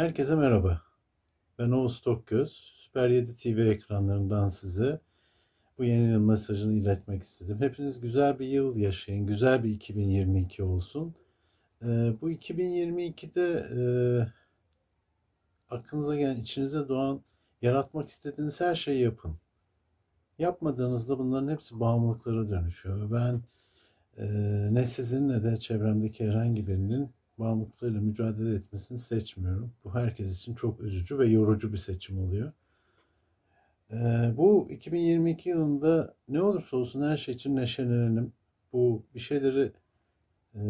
Herkese merhaba. Ben Oğuz Tokgöz. Süper 7 TV ekranlarından size bu yeni yıl mesajını iletmek istedim. Hepiniz güzel bir yıl yaşayın. Güzel bir 2022 olsun. Ee, bu 2022'de e, aklınıza gelen, içinize doğan, yaratmak istediğiniz her şeyi yapın. Yapmadığınızda bunların hepsi bağımlılıklara dönüşüyor. Ben e, ne sizin ne de çevremdeki herhangi birinin bağımlılıklarıyla mücadele etmesini seçmiyorum. Bu herkes için çok üzücü ve yorucu bir seçim oluyor. Ee, bu 2022 yılında ne olursa olsun her şey için neşelenelim. Bu bir şeyleri e,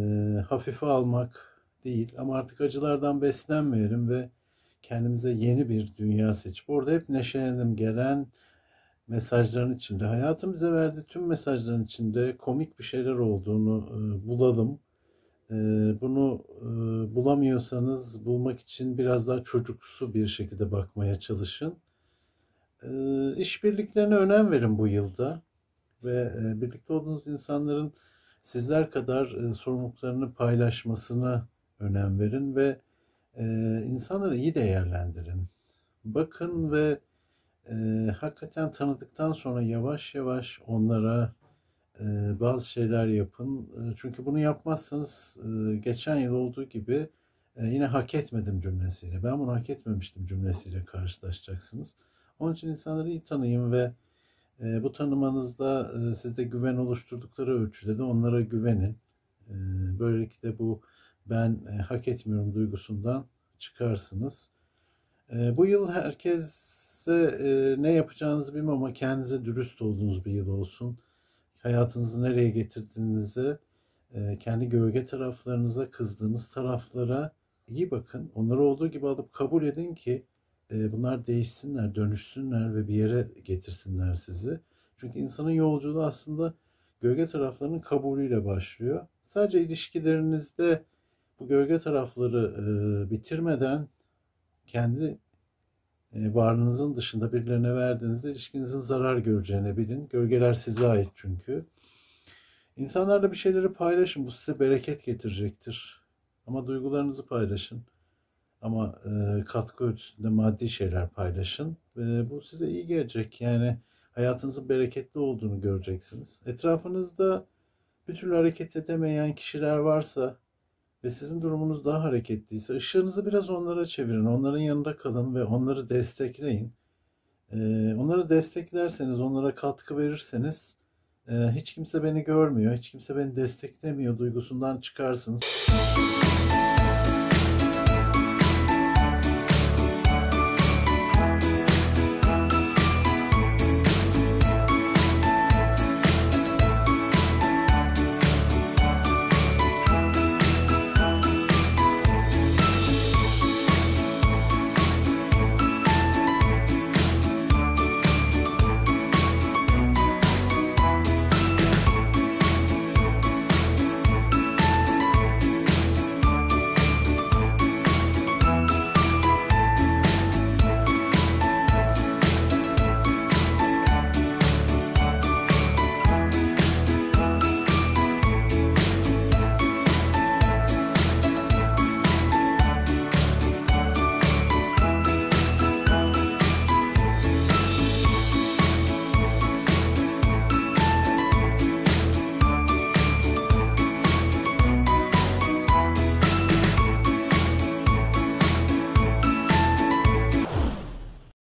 hafife almak değil ama artık acılardan beslenmeyelim ve kendimize yeni bir dünya seçip orada hep neşelenelim. Gelen mesajların içinde, hayatın bize verdiği tüm mesajların içinde komik bir şeyler olduğunu e, bulalım ee, bunu e, bulamıyorsanız bulmak için biraz daha çocuksu bir şekilde bakmaya çalışın. Ee, işbirliklerine önem verin bu yılda ve e, birlikte olduğunuz insanların sizler kadar e, sorumluluklarını paylaşmasına önem verin ve insanları iyi değerlendirin. Bakın ve hakikaten tanıdıktan sonra yavaş yavaş onlara bazı şeyler yapın. Çünkü bunu yapmazsanız geçen yıl olduğu gibi yine hak etmedim cümlesiyle, ben bunu hak etmemiştim cümlesiyle karşılaşacaksınız. Onun için insanları iyi tanıyın ve bu tanımanızda sizde güven oluşturdukları ölçüde de onlara güvenin. Böylelikle bu ben hak etmiyorum duygusundan çıkarsınız. Bu yıl herkese ne yapacağınızı bilmem ama kendinize dürüst olduğunuz bir yıl olsun hayatınızı nereye getirdiğinizi, e, kendi gölge taraflarınıza, kızdığınız taraflara iyi bakın. Onları olduğu gibi alıp kabul edin ki e, bunlar değişsinler, dönüşsünler ve bir yere getirsinler sizi. Çünkü insanın yolculuğu aslında gölge taraflarının kabulüyle başlıyor. Sadece ilişkilerinizde bu gölge tarafları e, bitirmeden kendi ee, varlığınızın dışında birilerine verdiğinizde ilişkinizin zarar göreceğini bilin. Gölgeler size ait çünkü. İnsanlarla bir şeyleri paylaşın. Bu size bereket getirecektir. Ama duygularınızı paylaşın. Ama e, katkı ölçüsünde maddi şeyler paylaşın. E, bu size iyi gelecek. Yani hayatınızın bereketli olduğunu göreceksiniz. Etrafınızda bir türlü hareket edemeyen kişiler varsa ve sizin durumunuz daha hareketliyse ışığınızı biraz onlara çevirin. Onların yanında kalın ve onları destekleyin. onları desteklerseniz, onlara katkı verirseniz hiç kimse beni görmüyor, hiç kimse beni desteklemiyor duygusundan çıkarsınız.